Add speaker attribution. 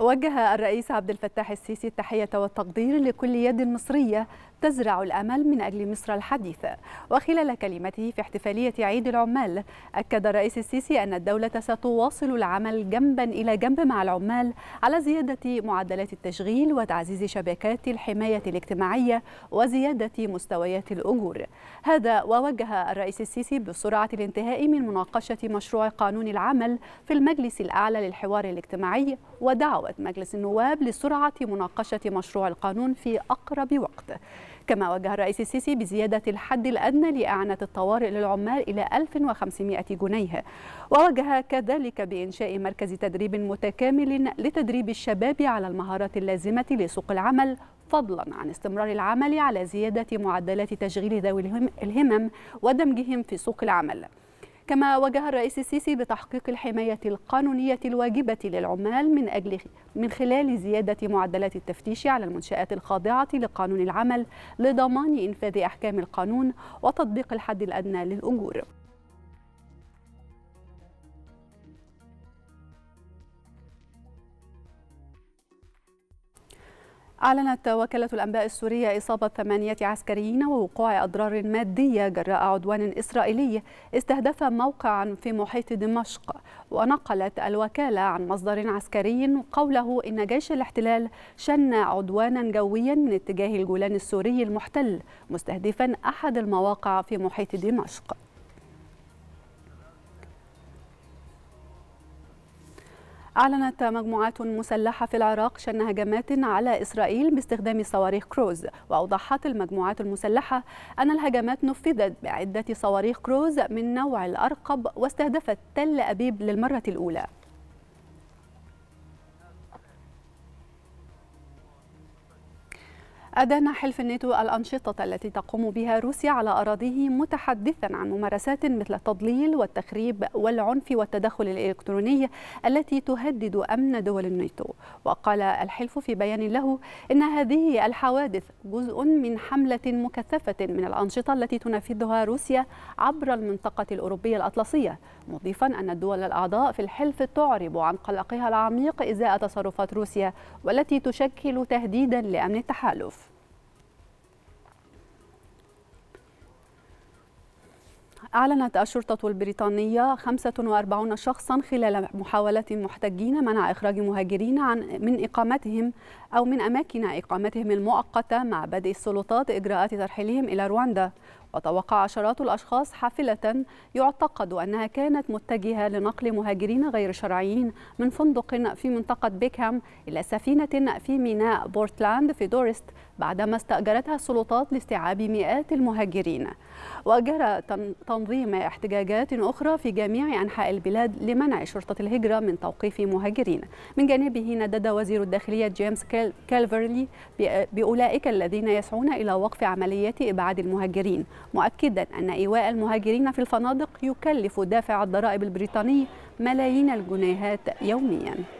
Speaker 1: وجه الرئيس عبد الفتاح السيسي التحية والتقدير لكل يد مصرية تزرع الأمل من أجل مصر الحديثة وخلال كلمته في احتفالية عيد العمال أكد الرئيس السيسي أن الدولة ستواصل العمل جنبا إلى جنب مع العمال على زيادة معدلات التشغيل وتعزيز شبكات الحماية الاجتماعية وزيادة مستويات الأجور هذا ووجه الرئيس السيسي بسرعة الانتهاء من مناقشة مشروع قانون العمل في المجلس الأعلى للحوار الاجتماعي ودعوة إجراءات مجلس النواب لسرعة مناقشة مشروع القانون في أقرب وقت كما وجه الرئيس السيسي بزيادة الحد الأدنى لإعانة الطوارئ للعمال إلى 1500 جنيه ووجه كذلك بإنشاء مركز تدريب متكامل لتدريب الشباب على المهارات اللازمة لسوق العمل فضلا عن استمرار العمل على زيادة معدلات تشغيل ذوي الهمم ودمجهم في سوق العمل كما وجه الرئيس السيسي بتحقيق الحماية القانونية الواجبة للعمال من أجل من خلال زيادة معدلات التفتيش على المنشآت الخاضعة لقانون العمل لضمان إنفاذ أحكام القانون وتطبيق الحد الأدنى للأجور أعلنت وكالة الأنباء السورية إصابة ثمانية عسكريين ووقوع أضرار مادية جراء عدوان إسرائيلي استهدف موقعا في محيط دمشق ونقلت الوكالة عن مصدر عسكري قوله إن جيش الاحتلال شن عدوانا جويا من اتجاه الجولان السوري المحتل مستهدفا أحد المواقع في محيط دمشق أعلنت مجموعات مسلحة في العراق شن هجمات على إسرائيل باستخدام صواريخ كروز وأوضحت المجموعات المسلحة أن الهجمات نفذت بعدة صواريخ كروز من نوع الأرقب واستهدفت تل أبيب للمرة الأولى أدان حلف الناتو الأنشطة التي تقوم بها روسيا على أراضيه متحدثا عن ممارسات مثل التضليل والتخريب والعنف والتدخل الإلكتروني التي تهدد أمن دول الناتو وقال الحلف في بيان له إن هذه الحوادث جزء من حملة مكثفة من الأنشطة التي تنفذها روسيا عبر المنطقة الأوروبية الأطلسية مضيفا أن الدول الأعضاء في الحلف تعرب عن قلقها العميق إزاء تصرفات روسيا والتي تشكل تهديدا لأمن التحالف أعلنت الشرطة البريطانية 45 شخصا خلال محاولة محتجين منع إخراج مهاجرين عن من إقامتهم أو من أماكن إقامتهم المؤقتة مع بدء السلطات إجراءات ترحيلهم إلى رواندا وتوقع عشرات الأشخاص حافلة يعتقد أنها كانت متجهة لنقل مهاجرين غير شرعيين من فندق في منطقة بيكهام إلى سفينة في ميناء بورتلاند في دورست بعدما استأجرتها السلطات لاستيعاب مئات المهاجرين وجرى تنظيم احتجاجات أخرى في جميع أنحاء البلاد لمنع شرطة الهجرة من توقيف مهاجرين من جانبه ندد وزير الداخلية جيمس كالفرلي بأولئك الذين يسعون إلى وقف عمليات إبعاد المهاجرين مؤكدا أن إيواء المهاجرين في الفنادق يكلف دافع الضرائب البريطاني ملايين الجنيهات يوميا